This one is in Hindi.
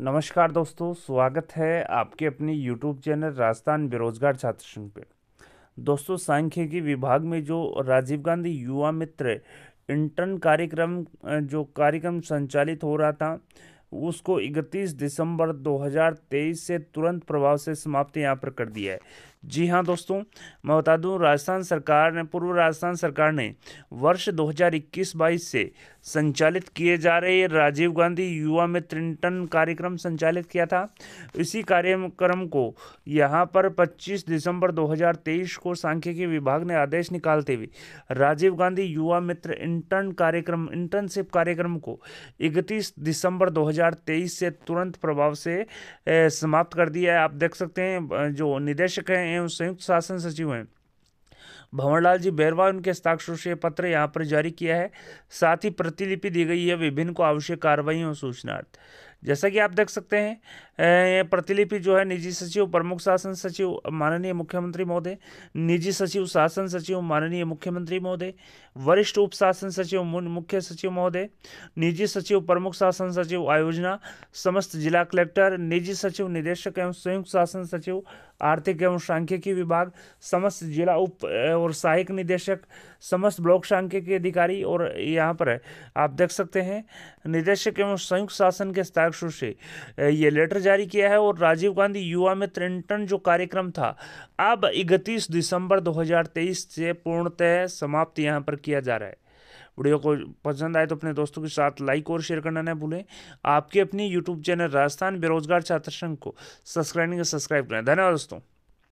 नमस्कार दोस्तों स्वागत है आपके अपने यूट्यूब चैनल राजस्थान बेरोजगार छात्र संघ पे दोस्तों सांख्यिकी विभाग में जो राजीव गांधी युवा मित्र इंटर्न कार्यक्रम जो कार्यक्रम संचालित हो रहा था उसको 31 दिसंबर 2023 से तुरंत प्रभाव से समाप्त यहाँ पर कर दिया है जी हाँ दोस्तों मैं बता दूं राजस्थान सरकार ने पूर्व राजस्थान सरकार ने वर्ष 2021-22 से संचालित किए जा रहे राजीव गांधी युवा मित्र इंटर्न कार्यक्रम संचालित किया था इसी कार्यक्रम को यहाँ पर 25 दिसंबर 2023 को सांख्यिकी विभाग ने आदेश निकालते हुए राजीव गांधी युवा मित्र इंटर्न कार्यक्रम इंटर्नशिप कार्यक्रम को 31 दिसंबर 2023 से तुरंत प्रभाव से समाप्त कर दिया है आप देख सकते हैं जो निदेशक हैं वो संयुक्त शासन सचिव हैं भंवरलाल जी बैरवा उनके हस्ताक्षर से पत्र यहाँ पर जारी किया है साथ ही प्रतिलिपि दी गई है विभिन्न को आवश्यक कार्रवाई और सूचनार्थ जैसा कि आप देख सकते हैं प्रतिलिपि जो है निजी सचिव प्रमुख शासन सचिव माननीय मुख्यमंत्री महोदय निजी सचिव शासन सचिव माननीय मुख्यमंत्री महोदय वरिष्ठ उप शासन सचिव मुख्य सचिव महोदय निजी सचिव प्रमुख शासन सचिव आयोजना समस्त जिला कलेक्टर निजी सचिव निदेशक एवं संयुक्त शासन सचिव आर्थिक एवं सांख्यिकी विभाग समस्त जिला उप और सहायक निदेशक समस्त ब्लॉक सांख्यिकी अधिकारी और यहाँ पर आप देख सकते हैं निदेशक एवं संयुक्त शासन के स्थायी महाराष्ट्र से ये लेटर जारी किया है और राजीव गांधी युवा में त्रिंटन जो कार्यक्रम था अब इकतीस दिसंबर 2023 से पूर्णतः समाप्त यहाँ पर किया जा रहा है वीडियो को पसंद आए तो अपने दोस्तों के साथ लाइक और शेयर करना ना भूलें आपके अपनी यूट्यूब चैनल राजस्थान बेरोजगार छात्र संघ को सब्सक्राइब तो सब्सक्राइब करें धन्यवाद दोस्तों